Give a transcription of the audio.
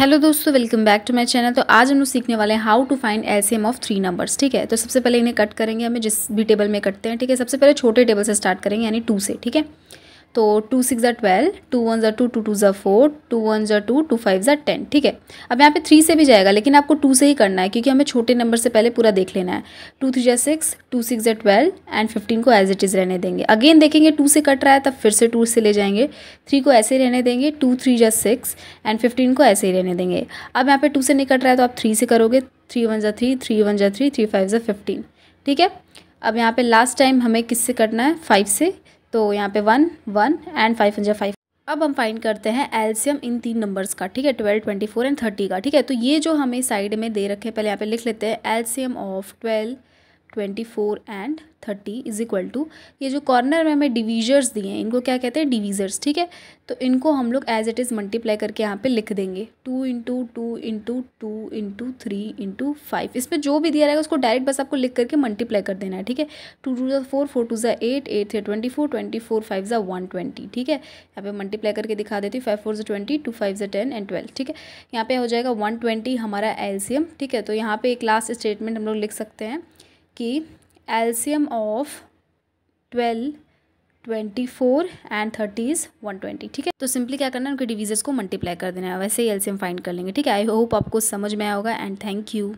hello दोस्तों welcome back to my channel तो आज हम लोग सीखने वाले हैं how to find LCM of three numbers ठीक है तो सबसे पहले इन्हें कट करेंगे हमें जिस भी टेबल में कटते हैं ठीक है सबसे पहले छोटे टेबल से स्टार्ट करेंगे यानी टू से ठीक है तो टू सिक्स ज़ा ट्वेल्व टू वन ज़ा टू टू टू ज़ा फोर टू वन ज़ा टू टू फाइव ज़ा टेन ठीक है अब यहाँ पे थ्री से भी जाएगा लेकिन आपको टू से ही करना है क्योंकि हमें छोटे नंबर से पहले पूरा देख लेना है टू थ्री ज़ा सिक्स टू सिक्स ज़ा ट्वेल्व एंड फिफ्टीन को एज इट इज़ रहने देंगे अगेन देखेंगे टू से कट रहा है तब फिर से टू से ले जाएंगे थ्री को ऐसे रहने देंगे टू थ्री ज़ा सिक्स एंड फिफ्टीन को ऐसे ही रहने देंगे अब यहाँ पर टू से नहीं कट रहा है तो आप थ्री से करोगे थ्री वन ज़ा थ्री थ्री वन ज़ा थ्री थ्री फाइव ज़ा फिफ्टीन ठीक है अब यहाँ पे लास्ट टाइम हमें किससे कटना है फाइव से तो यहाँ पे one one and five hundred five अब हम फाइंड करते हैं एल्सियम इन तीन नंबर्स का ठीक है twelve twenty four and thirty का ठीक है तो ये जो हमें साइड में दे रखे हैं पहले यहाँ पे लिख लेते हैं LCM of twelve twenty four and thirty is equal to ये जो कॉर्नर में हमें डिवीजर्स दिए हैं इनको क्या कहते हैं डिवीजर्स ठीक है तो इनको हम लोग एज इट इज़ मल्टीप्लाई करके यहाँ पे लिख देंगे two into two into two into three into five इसमें जो भी दिया रहेगा उसको डायरेक्ट बस आपको लिख करके मल्टीप्लाई कर देना है ठीक है टू टू ज़ा फोर फोर टू ज़ा eight eight three twenty four twenty four five ज़ा वन ट्वेंटी ठीक है यहाँ पे मल्टीप्लाई करके दिखा देती हूँ फाइव फोर ज़ा ट्वेंटी टू फाइव ज़ा टेन एंड ट्वेल्व ठीक है यहाँ पे हो जाएगा वन ट्वेंटी हमारा एल ठीक है तो यहाँ पे एक लास्ट स्टेटमेंट हम लोग लिख सकते हैं कि LCM of twelve twenty four and thirty is one twenty ठीक है तो सिंपली क्या करना है उनके डिवीज़र्स को मल्टीप्लाई कर देना है वैसे ही एल्सियम फाइंड कर लेंगे ठीक है आई होप आपको समझ में आया होगा एंड थैंक यू